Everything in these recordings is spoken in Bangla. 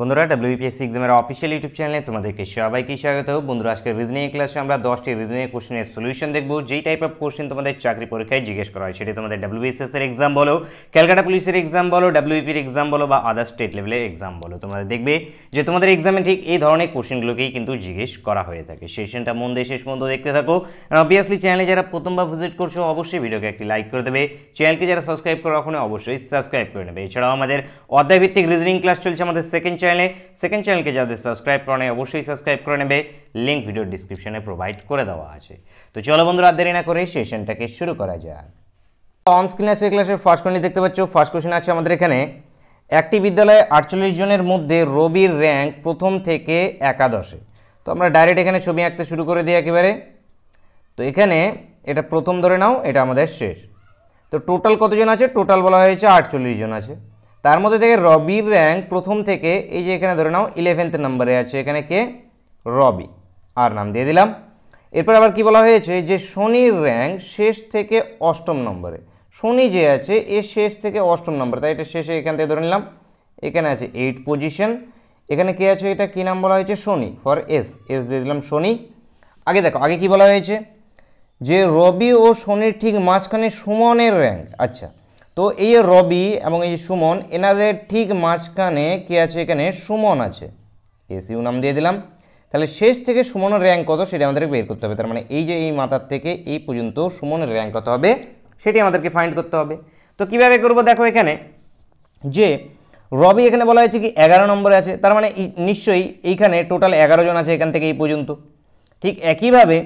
বন্ধুরা ডাব্লিউপিএসসি এক্সামের অফিসিয়াল ইউটিউব চ্যানেলে তোমাদেরকে সবাইকে স্বাগত বন্ধুরা আজকে রিজনিং ক্লাসে আমরা দশটি রিজনিং কোশ্চেনের সলিউশন দেখব যেই টাইপ অফ কোশ্চেন তোমাদের চাকরি পরীক্ষায় জিজ্ঞেস করা হয় সেটি তোমাদের ডাব্লিউবিএসএস e এর এক্সাম বলো ক্যালকাটা পুলিশের এক্সাম বলো ডাব্লিউপির e এক্সাম বলো বা আদার স্টেট লেভেলের এক্সাম বলো তোমরা দেখবে যে তোমাদের এক্সামে ঠিক এই ধরনের কোশ্চেনগুলোকেই কিন্তু জিজ্ঞেস করা হয়ে থাকে সেশনটা মন দিয়ে শেষ পর্যন্ত দেখতে থাকো অবভিয়াসলি চ্যানেলে যারা প্রথমবার ভিজিট করছো অবশ্যই ভিডিওকে একটি লাইক করে দেবে চ্যানেলকে যারা সাবস্ক্রাইব করো অবশ্যই সাবস্ক্রাইব করে নেবে এছাড়াও আমাদের অধ্যায়ভিত্তিক রিজনিং ক্লাস চলছে আমাদের সেকেন্ড চ্যানেলে সেকেন্ড চ্যানেলকে যাদের সাবস্ক্রাইব করে অবশ্যই সাবস্ক্রাইব করে নেবে লিঙ্ক ভিডিও ডিসক্রিপশনে প্রোভাইড করে দেওয়া আছে তো চলো বন্ধুরা দেরি না করে সেশনটাকে শুরু করা যাক অন স্ক্রিনে সেই ক্লাসের ফার্স্ট কোয়েশন দেখতে পাচ্ছ ফার্স্ট কোয়েশন আছে আমাদের এখানে একটি বিদ্যালয়ে আটচল্লিশ জনের মধ্যে রবির র্যাঙ্ক প্রথম থেকে একাদশে তো আমরা ডাইরেক্ট এখানে ছবি আঁকতে শুরু করে দিই একেবারে তো এখানে এটা প্রথম ধরে নাও এটা আমাদের শেষ তো টোটাল কতজন আছে টোটাল বলা হয়েছে আটচল্লিশ জন আছে তার মধ্যে থেকে রবির র্যাঙ্ক প্রথম থেকে এই যে এখানে ধরে নাও ইলেভেন্থ নাম্বারে আছে এখানে কে রবি আর নাম দিয়ে দিলাম এরপর আবার কি বলা হয়েছে যে শনির র্যাঙ্ক শেষ থেকে অষ্টম নম্বরে শনি যে আছে এ শেষ থেকে অষ্টম নম্বর তাই এটা শেষে এখান থেকে ধরে নিলাম এখানে আছে এইট পজিশন এখানে কে আছে এটা কী নাম বলা হয়েছে শনি ফর এস এস দিয়ে দিলাম শনি আগে দেখো আগে কি বলা হয়েছে যে রবি ও শনির ঠিক মাঝখানে সুমনের র্যাঙ্ক আচ্ছা তো এই রবি এবং এই সুমন এনাদের ঠিক মাঝখানে কে আছে এখানে সুমন আছে এসিউ নাম দিয়ে দিলাম তাহলে শেষ থেকে সুমনের র্যাঙ্ক কত সেটা আমাদেরকে বের করতে হবে তার মানে এই যে এই মাথার থেকে এই পর্যন্ত সুমনের র্যাঙ্ক কত হবে সেটি আমাদেরকে ফাইন্ড করতে হবে তো কিভাবে করব দেখো এখানে যে রবি এখানে বলা হয়েছে কি এগারো নম্বরে আছে তার মানে নিশ্চয়ই এইখানে টোটাল এগারো জন আছে এখান থেকে এই পর্যন্ত ঠিক একইভাবে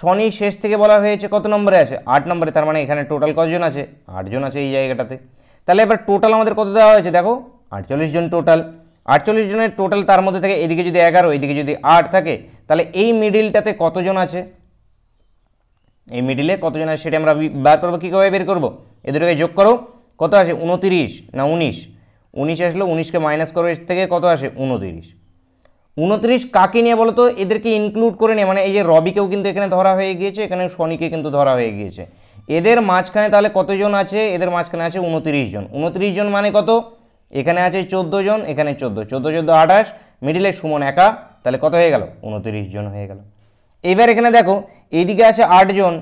শনি শেষ থেকে বলা হয়েছে কত নম্বরে আছে আট নম্বরে তার মানে এখানে টোটাল কজন আছে আটজন আছে এই জায়গাটাতে তাহলে এবার টোটাল আমাদের কত দেওয়া হয়েছে দেখো আটচল্লিশ জন টোটাল আটচল্লিশ জনের টোটাল তার মধ্যে থেকে এদিকে যদি এগারো এদিকে যদি আট থাকে তাহলে এই মিডিলটাতে কতজন আছে এই মিডিলে কতজন আছে সেটা আমরা বার করবো কীভাবে বের করবো এ দুটোকে যোগ করো কত আসে উনতিরিশ না উনিশ উনিশ আসলো উনিশকে মাইনাস করো এর থেকে কত আসে উনতিরিশ উনত্রিশ কাকে নিয়ে বলতো এদেরকে ইনক্লুড করে নিয়ে মানে এই যে রবিকেও কিন্তু এখানে ধরা হয়ে গিয়েছে এখানে শনিকে কিন্তু ধরা হয়ে গিয়েছে এদের মাঝখানে তাহলে কতজন আছে এদের মাঝখানে আছে উনত্রিশ জন উনত্রিশ জন মানে কত এখানে আছে চোদ্দো জন এখানে চোদ্দো চোদ্দো চোদ্দো আঠাশ মিডিলে সুমন একা তাহলে কত হয়ে গেল উনত্রিশ জন হয়ে গেল এবার এখানে দেখো এইদিকে আছে আটজন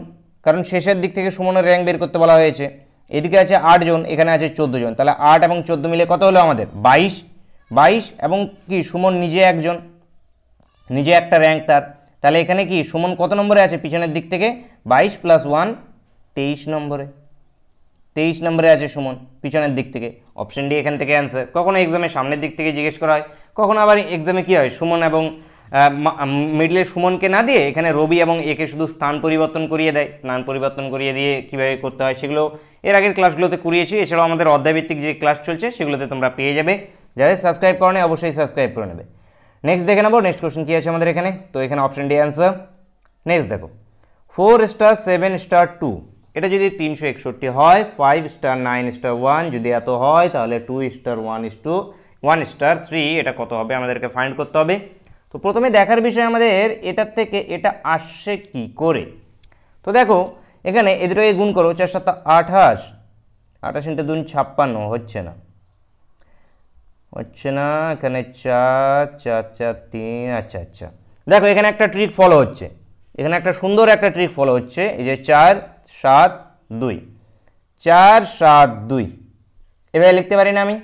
কারণ শেষের দিক থেকে সুমনের র্যাঙ্ক বের করতে বলা হয়েছে এদিকে আছে আটজন এখানে আছে চোদ্দো জন তাহলে আট এবং চোদ্দো মিলে কত হলো আমাদের বাইশ বাইশ এবং কি সুমন নিজে একজন নিজে একটা র্যাঙ্ক তার তাহলে এখানে কি সুমন কত নম্বরে আছে পিছনের দিক থেকে বাইশ প্লাস ওয়ান তেইশ নম্বরে তেইশ নম্বরে আছে সুমন পিছনের দিক থেকে অপশন ডি এখান থেকে অ্যান্সার কখনো এক্সামে সামনের দিক থেকে জিজ্ঞেস করা হয় কখনো আবার এক্সামে কী হয় সুমন এবং মিডলে সুমনকে না দিয়ে এখানে রবি এবং একে শুধু স্থান পরিবর্তন করিয়ে দেয় স্নান পরিবর্তন করিয়ে দিয়ে কীভাবে করতে হয় সেগুলো এর আগের ক্লাসগুলোতে করিয়েছি এছাড়াও আমাদের অধ্যায়ভিত্তিক যে ক্লাস চলছে সেগুলোতে তোমরা পেয়ে যাবে যাদের সাবস্ক্রাইব করা নেই অবশ্যই সাবস্ক্রাইব করে নেবে নেক্সট দেখে নেবো নেক্সট কোশ্চেন কী আছে আমাদের এখানে তো এখানে অপশন ডি অ্যান্সার নেক্সট দেখো four star seven star two এটা যদি তিনশো একষট্টি হয় five star nine star one যদি এত হয় তাহলে two star one is two one star three এটা কত হবে আমাদেরকে ফাইন্ড করতে হবে তো প্রথমে দেখার বিষয় আমাদের এটার থেকে এটা আসছে কি করে তো দেখো এখানে এদেরকে গুণ করো চার সাতটা আঠাশ আঠাশ ইন্টু দুন ছাপ্পান্ন হচ্ছে না হচ্ছে না এখানে চার চার চার তিন আচ্ছা আচ্ছা দেখো এখানে একটা ট্রিক ফলো হচ্ছে এখানে একটা সুন্দর একটা ট্রিক ফলো হচ্ছে এই যে চার সাত দুই চার সাত দুই এভাবে লিখতে পারি না আমি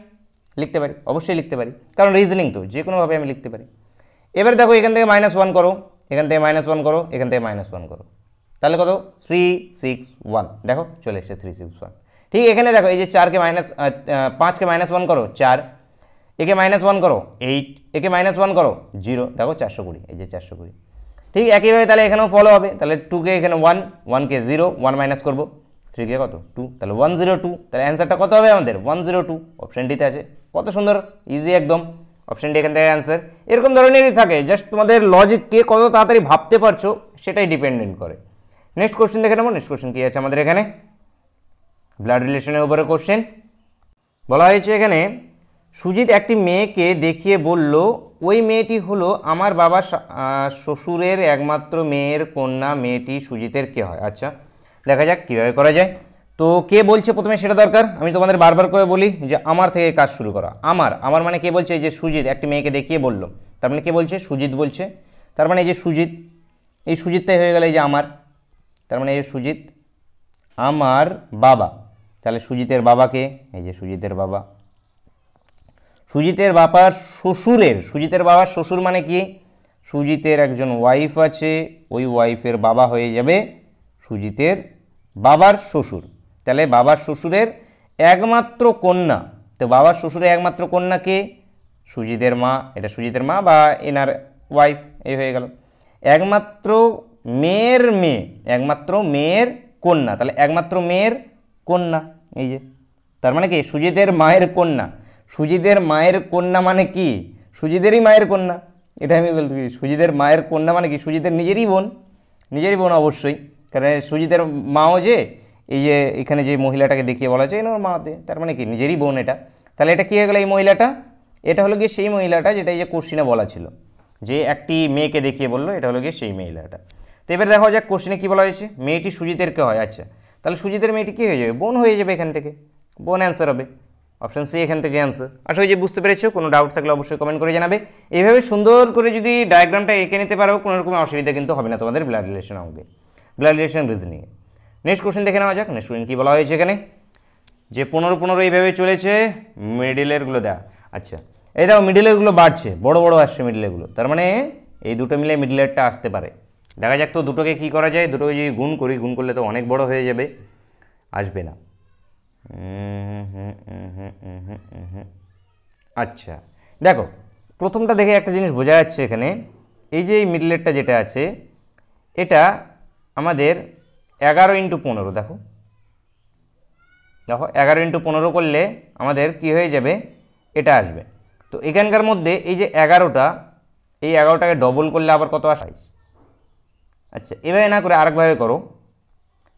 লিখতে পারি অবশ্যই লিখতে পারি কারণ রিজনিং তো যে কোনোভাবে আমি লিখতে পারি এবার দেখো এখান থেকে মাইনাস ওয়ান করো এখান থেকে মাইনাস ওয়ান করো এখান থেকে মাইনাস ওয়ান করো তাহলে কত থ্রি সিক্স ওয়ান দেখো চলে এসছে থ্রি সিক্স ওয়ান ঠিক এখানে দেখো এই যে চারকে মাইনাস পাঁচকে মাইনাস ওয়ান করো চার একে মাইনাস ওয়ান করো এইট একে মাইনাস ওয়ান করো জিরো দেখো চারশো কুড়ি এই যে চারশো কুড়ি ঠিক একইভাবে তাহলে এখানেও ফলো হবে তাহলে টুকে এখানে ওয়ান ওয়ানকে জিরো ওয়ান মাইনাস করবো থ্রিকে কত টু তাহলে ওয়ান জিরো টু তাহলে অ্যান্সারটা কত হবে আমাদের ওয়ান জিরো টু অপশান আছে কত সুন্দর ইজি একদম অপশানটি এখান থেকে অ্যান্সার এরকম ধরনেরই থাকে জাস্ট তোমাদের লজিককে কত তাড়াতাড়ি ভাবতে পারছো সেটাই ডিপেন্ডেন্ট করে নেক্সট কোশ্চেন দেখে নেবো নেক্সট কোশ্চেন কী আছে আমাদের এখানে ব্লাড রিলেশনের উপরে কোশ্চেন বলা হয়েছে এখানে সুজিত একটি মেয়েকে দেখিয়ে বলল ওই মেয়েটি হলো আমার বাবা শ্বশুরের একমাত্র মেয়ের কন্যা মেয়েটি সুজিতের কে হয় আচ্ছা দেখা যাক কীভাবে করা যায় তো কে বলছে প্রথমে সেটা দরকার আমি তোমাদের বারবার করে বলি যে আমার থেকে কাজ শুরু করা আমার আমার মানে কে বলছে যে সুজিত একটি মেয়েকে দেখিয়ে বলল তার মানে কে বলছে সুজিত বলছে তার মানে এই যে সুজিত এই সুজিতটাই হয়ে গেলে এই যে আমার তার মানে এই যে সুজিত আমার বাবা তাহলে সুজিতের বাবাকে এই যে সুজিতের বাবা সুজিতের বাবার শ্বশুরের সুজিতের বাবার শ্বশুর মানে কি সুজিতের একজন ওয়াইফ আছে ওই ওয়াইফের বাবা হয়ে যাবে সুজিতের বাবার শ্বশুর তাহলে বাবার শ্বশুরের একমাত্র কন্যা তো বাবার শ্বশুরের একমাত্র কন্যা কে সুজিতের মা এটা সুজিতের মা বা এনার ওয়াইফ এই হয়ে গেল একমাত্র মেয়ের মেয়ে একমাত্র মেয়ের কন্যা তাহলে একমাত্র মেয়ের কন্যা এই যে তার মানে কি সুজিতের মায়ের কন্যা সুজিদের মায়ের কন্যা মানে কি সুজিদেরই মায়ের কন্যা এটা আমি বলতে কি সুজিদের মায়ের কন্যা মানে কি সুজিদের নিজেরই বোন নিজেরই বোন অবশ্যই কারণ সুজিদের মাও যে এই যে এখানে যে মহিলাটাকে দেখিয়ে বলা হচ্ছে এনার মাতে তার মানে কি নিজেরই বোন এটা তাহলে এটা কী হয়ে গেলো এই মহিলাটা এটা হলো গিয়ে সেই মহিলাটা যেটা এই যে কোশ্চিনে বলা ছিল যে একটি মেয়েকে দেখিয়ে বললো এটা হলো গিয়ে সেই মহিলাটা তো এবার দেখা যাক কোশ্চিনে কী বলা হয়েছে মেয়েটি সুজিতেরকে হয় আচ্ছা তাহলে সুজিতের মেয়েটি কী হয়ে যাবে বোন হয়ে যাবে এখান থেকে বোন অ্যান্সার হবে অপশান সি এখান থেকে অ্যান্সার আশা করি যে বুঝতে পেরেছো কোনো ডাউট থাকলে অবশ্যই কমেন্ট করে জানাবে এইভাবে সুন্দর করে যদি ডায়াগ্রামটা এঁকে নিতে পারো কোনো রকম অসুবিধা কিন্তু হবে না তোমাদের ব্লাড রিলেশন অঙ্কে ব্লাড রিলেশন রিজনিংয়ে নেক্সট কোশ্চেন দেখে নেওয়া যাক নেক্সট কোশ্চেন কী বলা হয়েছে এখানে যে পনেরো পনেরো এইভাবে চলেছে মিডিলেরগুলো দেয়া আচ্ছা এই দেখো মিডিলেরগুলো বাড়ছে বড় বড় আসছে মিডিলেরগুলো তার মানে এই দুটো মিলে মিডিলেরটা আসতে পারে দেখা যাক তো দুটোকে কী করা যায় দুটোকে যদি গুণ করি গুণ করলে তো অনেক বড় হয়ে যাবে আসবে না আচ্ছা দেখো প্রথমটা দেখে একটা জিনিস বোঝা যাচ্ছে এখানে এই যে এই মিডলেটটা যেটা আছে এটা আমাদের এগারো ইন্টু পনেরো দেখো দেখো এগারো ইন্টু পনেরো করলে আমাদের কি হয়ে যাবে এটা আসবে তো এখানকার মধ্যে এই যে এগারোটা এই এগারোটাকে ডবল করলে আবার কত আসাই আচ্ছা এভাবে না করে আরেকভাবে করো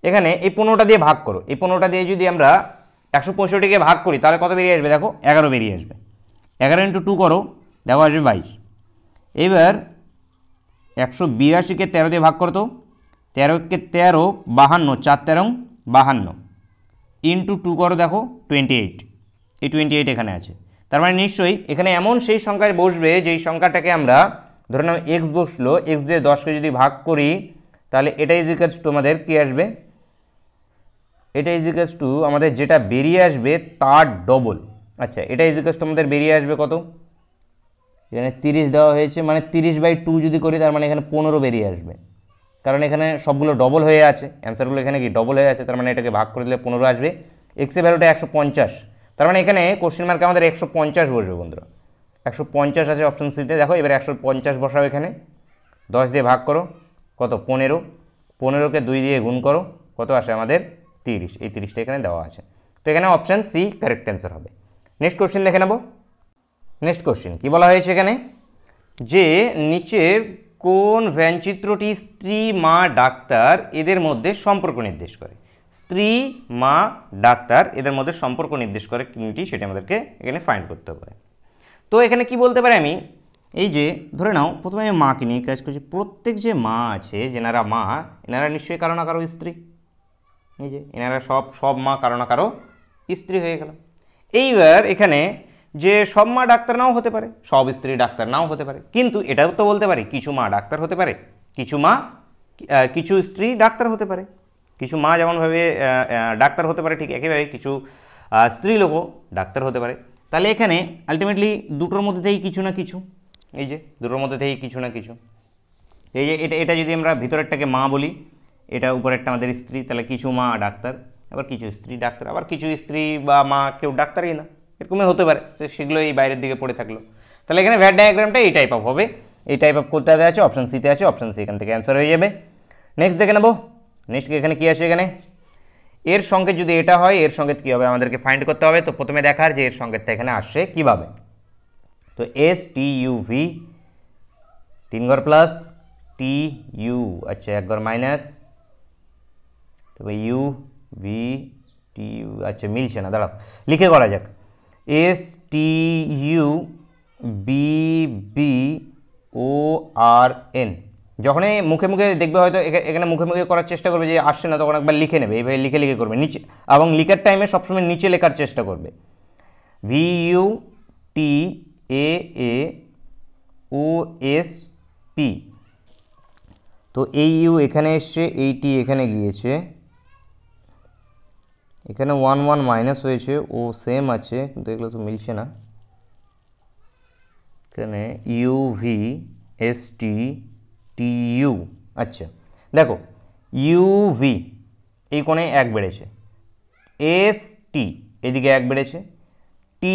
এখানে এই পনেরোটা দিয়ে ভাগ করো এই পনেরোটা দিয়ে যদি আমরা একশো পঁয়ষট্টিকে ভাগ করি তাহলে কত বেরিয়ে আসবে দেখো এগারো বেরিয়ে আসবে এগারো ইন্টু টু করো দেখো আসবে বাইশ এবার একশো বিরাশিকে তেরো দিয়ে ভাগ করতো তেরোকে তেরো বাহান্ন চার তেরো বাহান্ন ইন্টু টু করো দেখো টোয়েন্টি এইট এই টোয়েন্টি এইট এখানে আছে তার মানে নিশ্চয়ই এখানে এমন সেই সংখ্যায় বসবে যেই সংখ্যাটাকে আমরা ধরে নাও এক্স বসলো এক্স দিয়ে দশকে যদি ভাগ করি তাহলে এটাই জিকাজ তোমাদের কী আসবে এটা ইজিকাস টু আমাদের যেটা বেরিয়ে আসবে তার ডবল আচ্ছা এটা ইজিকাস টু আমাদের বেরিয়ে আসবে কত এখানে তিরিশ দেওয়া হয়েছে মানে তিরিশ বাই টু যদি করি তার মানে এখানে পনেরো বেরিয়ে আসবে কারণ এখানে সবগুলো ডবল হয়ে আছে অ্যান্সারগুলো এখানে কি ডবল হয়ে আছে তার মানে এটাকে ভাগ করে দিলে পনেরো আসবে এক্সের ভ্যালুটা একশো পঞ্চাশ তার মানে এখানে কোশ্চেন মার্কে আমাদের একশো পঞ্চাশ বসবে বন্ধুরা একশো পঞ্চাশ আছে অপশান সিতে দেখো এবার একশো পঞ্চাশ বসাও এখানে দশ দিয়ে ভাগ করো কত পনেরো পনেরোকে দুই দিয়ে গুণ করো কত আসে আমাদের তিরিশ এই তিরিশটা এখানে দেওয়া আছে তো এখানে অপশান সি কারেক্ট অ্যান্সার হবে নেক্সট কোশ্চেন দেখে নেব নেক্সট কোশ্চেন কী বলা হয়েছে এখানে যে নিচের কোন ভ্যানচিত্রটি স্ত্রী মা ডাক্তার এদের মধ্যে সম্পর্ক নির্দেশ করে স্ত্রী মা ডাক্তার এদের মধ্যে সম্পর্ক নির্দেশ করে কোনটি সেটি আমাদেরকে এখানে ফাইন্ড করতে হবে তো এখানে কি বলতে পারি আমি এই যে ধরে নাও প্রথমে আমি মাকে নিয়ে কাজ করছি প্রত্যেক যে মা আছে যেনারা মা এনারা নিশ্চয়ই কারো না কারো স্ত্রী এই যে এনারা সব সব মা কারো না কারো স্ত্রী হয়ে গেল এইবার এখানে যে সব মা ডাক্তার নাও হতে পারে সব স্ত্রী ডাক্তার নাও হতে পারে কিন্তু এটাও তো বলতে পারি কিছু মা ডাক্তার হতে পারে কিছু মা কিছু স্ত্রী ডাক্তার হতে পারে কিছু মা যেমনভাবে ডাক্তার হতে পারে ঠিক একইভাবে কিছু স্ত্রী লোকও ডাক্তার হতে পারে তাহলে এখানে আলটিমেটলি দুটোর মধ্যে থেকেই কিছু না কিছু এই যে দুটোর মধ্যে থেকেই কিছু না কিছু এই যে এটা এটা যদি আমরা ভিতরেরটাকে মা বলি এটা উপরে একটা আমাদের স্ত্রী তাহলে কিছু মা ডাক্তার আবার কিছু স্ত্রী ডাক্তার আবার কিছু স্ত্রী বা মা কেউ ডাক্তারই না এরকমই হতে পারে সেগুলো এই বাইরের দিকে পড়ে থাকলো তাহলে এখানে ভ্যাট ডায়াগ্রামটা এই টাইপ অফ হবে এই টাইপ অফ কোথাতে আছে অপশান সিতে আছে অপশান সি এখান থেকে অ্যান্সার হয়ে যাবে নেক্সট দেখে নেবো নেক্সট এখানে কী আছে এখানে এর সঙ্গে যদি এটা হয় এর সঙ্গে কী হবে আমাদেরকে ফাইন্ড করতে হবে তো প্রথমে দেখার যে এর সংকেতটা এখানে আসছে কীভাবে তো এস টি ইউ ভি তিন ঘর প্লাস টি ইউ আচ্ছা এক ঘর মাইনাস তারপর ইউ ভি টি ইউ আচ্ছা মিলছে না দাঁড়াও লিখে করা যাক S T U B B O R N যখনই মুখে মুখে দেখবে হয়তো এখানে মুখে মুখে করার চেষ্টা করবে যে আসছে না তখন একবার লিখে নেবে এইভাবে লিখে লিখে করবে নিচে এবং লিখার টাইমে সবসময় নিচে লেখার চেষ্টা করবে V U T A A O S P তো এই ইউ এখানে এসছে এইটি এখানে গিয়েছে এখানে ওয়ান ওয়ান মাইনাস হয়েছে ও সেম আছে কিন্তু এগুলো তো মিলছে না এখানে U V S T T U আচ্ছা দেখো ইউ ভি এই কোণে এক বেড়েছে এস টি এদিকে এক বেড়েছে টি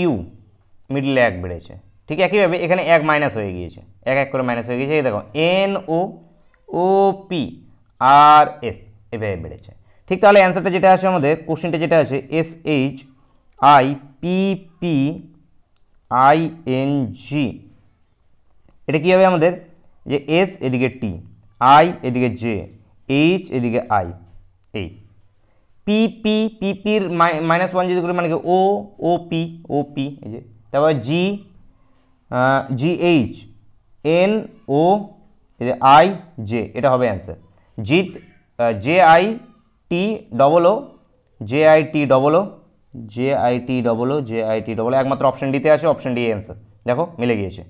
ইউ মিডলে এক বেড়েছে ঠিক একইভাবে এখানে এক মাইনাস হয়ে গিয়েছে এক এক করে মাইনাস হয়ে গিয়েছে এই দেখো N O O P R S এভাবে বেড়েছে ঠিক তাহলে অ্যান্সারটা যেটা আসে আমাদের কোশ্চেনটা যেটা আসে S H I P P I N G এটা কী হবে আমাদের যে এস এদিকে টি আই এদিকে জে এইচ এদিকে আই এই পি পি পি পির মাইনাস ওয়ান যদি করি মানে কি ও ও পি ও পি এই যে তারপর G G H N O I J এটা হবে অ্যান্সার জিত J I T double O J I T double O J I T double O J I T double একমাত্র অপশন ডিতে আছে অপশন ডি অ্যান্সার দেখো মিলে গিয়েছে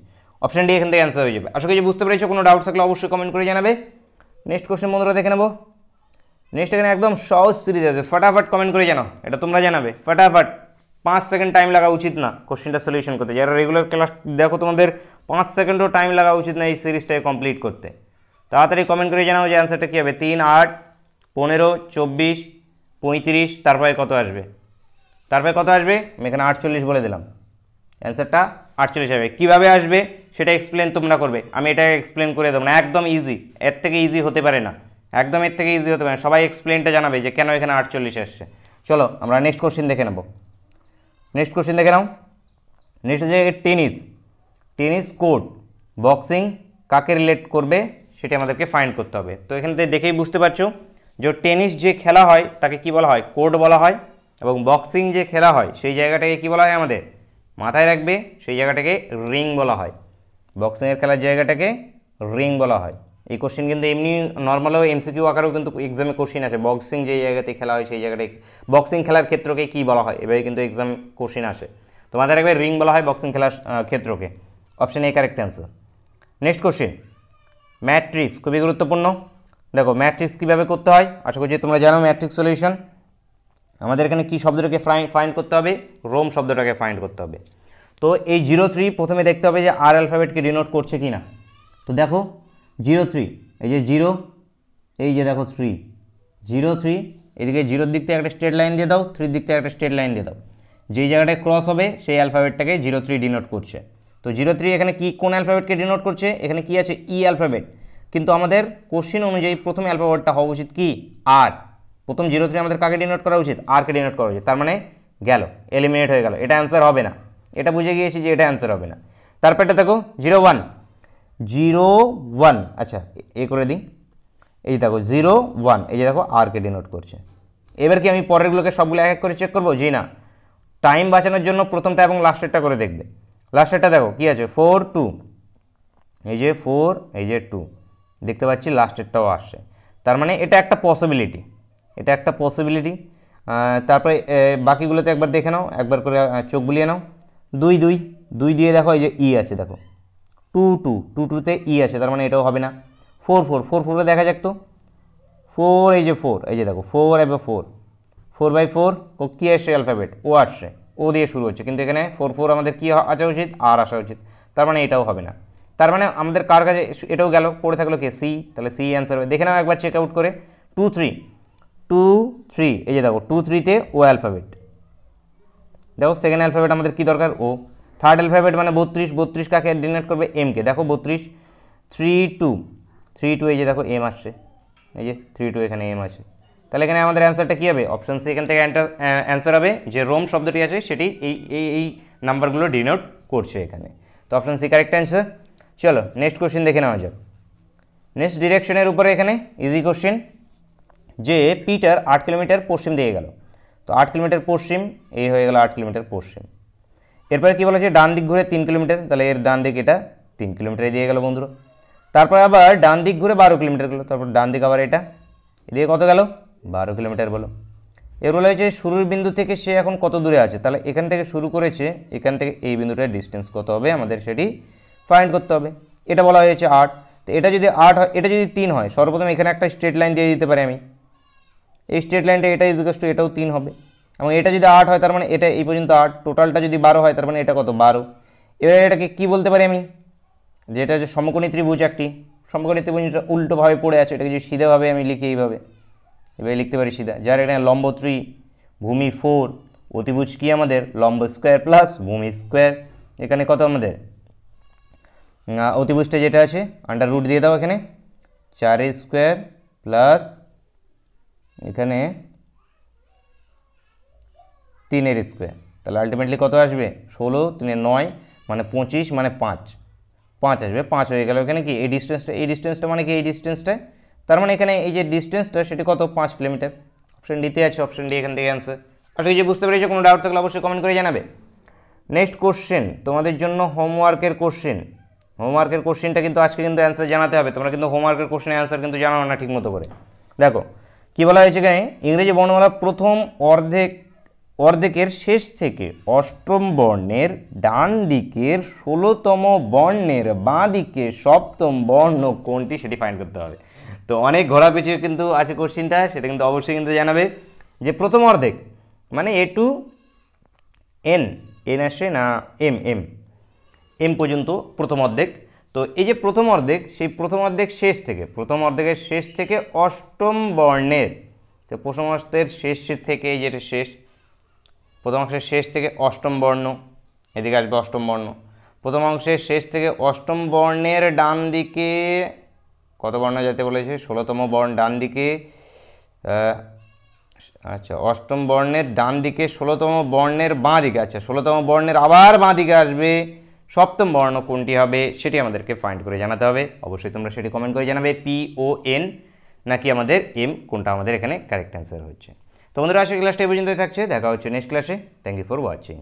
অপশন ডি এখান থেকে অ্যান্সার হয়ে যাবে আশা করি বুঝতে পেরেছো কোনো ডাউট থাকলে অবশ্যই কমেন্ট করে জানাবে নেক্সট কোশ্চেন বন্ধুরা দেখে নেবো নেক্সট এখানে একদম সহজ সিরিজ আছে ফটাফট কমেন্ট করে জানাও এটা তোমরা জানাবে ফটাফট পাঁচ সেকেন্ড টাইম লাগা উচিত না কোশ্চেনটা সলিউশন করতে যারা রেগুলার ক্লাস দেখো তোমাদের পাঁচ সেকেন্ডও টাইম লাগা উচিত না এই সিরিজটাকে কমপ্লিট করতে তাড়াতাড়ি কমেন্ট করে জানাও যে অ্যান্সারটা কী হবে তিন আট পনেরো চব্বিশ পঁয়ত্রিশ তারপরে কত আসবে তারপরে কত আসবে আমি এখানে আটচল্লিশ বলে দিলাম অ্যান্সারটা আটচল্লিশ হবে কীভাবে আসবে সেটা এক্সপ্লেন তোমরা করবে আমি এটা এক্সপ্লেন করে দেবো না একদম ইজি এর থেকে ইজি হতে পারে না একদম এর থেকে ইজি হতে পারে না সবাই এক্সপ্লেনটা জানাবে যে কেন এখানে আটচল্লিশ আসছে চলো আমরা নেক্সট কোশ্চেন দেখে নেব নেক্সট কোশ্চেন দেখে নাও নেক্সট হচ্ছে টেনিস টেনিস কোর্ট বক্সিং কাকে রিলেট করবে সেটা আমাদেরকে ফাইন্ড করতে হবে তো এখান থেকে দেখেই বুঝতে পারছো যে টেনিস যে খেলা হয় তাকে কি বলা হয় কোর্ট বলা হয় এবং বক্সিং যে খেলা হয় সেই জায়গাটাকে কি বলা হয় আমাদের মাথায় রাখবে সেই জায়গাটাকে রিং বলা হয় বক্সিংয়ের খেলার জায়গাটাকে রিং বলা হয় এই কোশ্চেন কিন্তু এমনি নর্মালও এমসিকিউ আকারেও কিন্তু এক্সামে কোশ্চিন আছে বক্সিং যে জায়গাতে খেলা হয় সেই জায়গাটায় বক্সিং খেলার ক্ষেত্রকে কি বলা হয় এভাবে কিন্তু এক্সাম কোশ্চেন আসে তো মাথায় রাখবে রিং বলা হয় বক্সিং খেলার ক্ষেত্রকে option A correct answer next question matrix খুবই গুরুত্বপূর্ণ দেখো ম্যাট্রিক্স কীভাবে করতে হয় আশা করছি তোমরা জানো ম্যাট্রিক্স সলিউশন আমাদের এখানে কী শব্দটাকে ফাইন্ড করতে হবে রোম শব্দটাকে ফাইন্ড করতে হবে তো এই জিরো থ্রি প্রথমে দেখতে হবে যে আর অ্যালফাবেটকে ডিনোট করছে কি না তো দেখো জিরো থ্রি এই যে জিরো এই যে দেখো থ্রি জিরো থ্রি এদিকে জিরোর দিক থেকে একটা স্টেট লাইন দিয়ে দাও থ্রির দিক থেকে একটা স্টেট লাইন দিয়ে দাও যেই জায়গাটায় ক্রস হবে সেই অ্যালফাবেটটাকে জিরো থ্রি ডিনোট করছে তো জিরো থ্রি এখানে কি কোন অ্যালফাবেটকে ডিনোট করছে এখানে কি আছে ই e অ্যালফাবেট কিন্তু আমাদের কোশ্চিন অনুযায়ী প্রথম অ্যালফাবেটটা হওয়া উচিত কি আর প্রথম জিরো থ্রি আমাদের কাকে ডিনোট করা উচিত আরকে ডিনোট করা উচিত তার মানে গেল এলিমিনেট হয়ে গেল এটা অ্যান্সার হবে না এটা বুঝে গিয়েছি যে এটা অ্যান্সার হবে না তারপরটা দেখো জিরো ওয়ান জিরো ওয়ান আচ্ছা এ করে দিই এই দেখো জিরো ওয়ান এই যে দেখো আরকে ডিনোট করছে এবার কি আমি পরেরগুলোকে সবগুলো এক এক করে চেক করবো জি না টাইম বাঁচানোর জন্য প্রথমটা এবং লাস্টেরটা করে দেখবে লাস্টেরটা দেখো কি আছে ফোর টু এই যে ফোর এই যে টু দেখতে পাচ্ছি লাস্টেরটাও আসছে তার মানে এটা একটা পসিবিলিটি এটা একটা পসিবিলিটি তারপরে বাকিগুলোতে একবার দেখে নাও একবার করে চোখ বুলিয়ে নাও দুই দুই দুই দিয়ে দেখো এই যে ই e আছে দেখো টু টু টু টুতে ই আছে তার মানে এটাও হবে না ফোর ফোর ফোর ফোরে দেখা যাক তো ফোর এই যে ফোর এই যে দেখো ফোর এবার ফোর ফোর বাই ফোর ও কী আসছে অ্যালফাবেট ও আসছে ও দিয়ে শুরু হচ্ছে কিন্তু এখানে ফোর ফোর আমাদের কী আসা উচিত আর আসা উচিত তার মানে এটাও হবে না তার মানে আমাদের কার কাছে এটাও গেল পড়ে থাকলো কে সি তাহলে সি অ্যান্সার হবে দেখে নাও একবার চেক আউট করে টু থ্রি টু থ্রি এই যে দেখো টু থ্রিতে ও অ্যালফাবেট দেখো সেকেন্ড অ্যালফাবেট আমাদের কী দরকার ও থার্ড অ্যালফাবেট মানে বত্রিশ বত্রিশ কাকে ডিনোট করবে এমকে দেখো বত্রিশ থ্রি টু থ্রি টু এই যে দেখো এম আসছে এই যে থ্রি টু এখানে এম আছে তাহলে এখানে আমাদের অ্যান্সারটা কী হবে অপশান সি এখান থেকে অ্যান্সার হবে যে রোম শব্দটি আছে সেটি এই এই নাম্বারগুলো ডিনোট করছে এখানে তো অপশান সি কারেক্ট অ্যান্সার চলো নেক্সট কোশ্চেন দেখে নেওয়া যাক নেক্সট ডিরেকশনের উপরে এখানে ইজি কোশ্চেন যে পিটার আট কিলোমিটার পশ্চিম দিকে গেল তো আট কিলোমিটার পশ্চিম এই হয়ে গেল আট কিলোমিটার পশ্চিম এরপরে কী বলা হচ্ছে ডান দিক ঘুরে তিন কিলোমিটার তাহলে এর ডান দিক এটা তিন কিলোমিটারে দিয়ে গেল বন্ধুরা তারপর আবার ডান দিক ঘুরে বারো কিলোমিটার গেলো তারপর ডান দিক আবার এটা এদিকে কত গেল বারো কিলোমিটার বলো এর বলা হয়েছে শুরুর বিন্দু থেকে সে এখন কত দূরে আছে তাহলে এখান থেকে শুরু করেছে এখান থেকে এই বিন্দুটার ডিস্টেন্স কত হবে আমাদের সেটি ফাইন্ড করতে হবে এটা বলা হয়েছে আট তো এটা যদি আট হয় এটা যদি তিন হয় সর্বপ্রথম এখানে একটা স্টেট লাইন দিয়ে দিতে পারি আমি এই স্টেট লাইনটা এটা ইজগাস টু এটাও তিন হবে এবং এটা যদি আট হয় তার মানে এটা এই পর্যন্ত আট টোটালটা যদি বারো হয় তার মানে এটা কত বারো এবার এটাকে কি বলতে পারি আমি যে এটা হচ্ছে সমকোণী ত্রিভুজ একটি সমকোণী ত্রিভুজটা উল্টোভাবে পড়ে আছে এটাকে যদি সিধাভাবে আমি লিখি এইভাবে এবার লিখতে পারি সিধা যার এখানে লম্ব থ্রি ভূমি ফোর অতিভুজ কি আমাদের লম্ব স্কোয়ার প্লাস ভূমি স্কোয়ার এখানে কত আমাদের অতিভুজটা যেটা আছে আন্ডার রুট দিয়ে দাও এখানে চার স্কোয়ার প্লাস এখানে তিনের স্কোয়ার তাহলে আলটিমেটলি কত আসবে ষোলো তিনে নয় মানে পঁচিশ মানে পাঁচ পাঁচ আসবে পাঁচ হয়ে গেল এখানে কি এই ডিস্টেন্সটা এই ডিস্টেন্সটা মানে কি এই ডিস্টেন্সটা তার মানে এখানে এই যে ডিস্টেন্সটা সেটি কত পাঁচ কিলোমিটার অপশন ডিতে আছে অপশন ডি এখান থেকে অ্যান্সার আশা যে বুঝতে পেরেছি কোনো ডাউট থাকলে অবশ্যই কমেন্ট করে জানাবে নেক্সট কোশ্চেন তোমাদের জন্য হোমওয়ার্কের কোশ্চেন হোমওয়ার্কের কোশ্চেনটা কিন্তু আজকে কিন্তু অ্যান্সার জানাতে হবে তোমরা কিন্তু হোমওয়ার্কের কোশ্চেনের অ্যান্সার কিন্তু জানাও না ঠিকমতো করে দেখো কী বলা হয়েছে এখানে ইংরেজি বর্ণমালা প্রথম অর্ধেক অর্ধেকের শেষ থেকে অষ্টম বর্ণের ডান দিকের ষোলোতম বর্ণের বাঁ দিকে সপ্তম বর্ণ কোনটি সেটি ফাইন করতে হবে তো অনেক ঘোরা পিছিয়ে কিন্তু আছে কোশ্চিনটা সেটা কিন্তু অবশ্যই কিন্তু জানাবে যে প্রথম অর্ধেক মানে এ টু এন এন আসে না এম এম এম পর্যন্ত প্রথম অর্ধেক তো এই যে প্রথম অর্ধেক সেই প্রথম অর্ধেক শেষ থেকে প্রথম অর্ধেকের শেষ থেকে অষ্টম বর্ণের তো প্রথম অর্থের শেষ থেকে এই যেটা শেষ প্রথম অংশের শেষ থেকে অষ্টম বর্ণ এদিকে আসবে অষ্টম বর্ণ প্রথম অংশের শেষ থেকে অষ্টম বর্ণের ডান দিকে কত বর্ণ যেতে বলেছে ষোলোতম বর্ণ ডান দিকে আচ্ছা অষ্টম বর্ণের ডান দিকে ষোলোতম বর্ণের বাঁ দিকে আচ্ছা ষোলোতম বর্ণের আবার বাঁ দিকে আসবে সপ্তম বর্ণ কোনটি হবে সেটি আমাদেরকে ফাইন্ড করে জানাতে হবে অবশ্যই তোমরা সেটি কমেন্ট করে জানাবে পি ও এন নাকি আমাদের এম কোনটা আমাদের এখানে কারেক্ট অ্যান্সার হচ্ছে তো বন্ধুরা আজকের ক্লাসটা এই পর্যন্তই থাকছে দেখা হচ্ছে নেক্সট ক্লাসে থ্যাংক ইউ ফর ওয়াচিং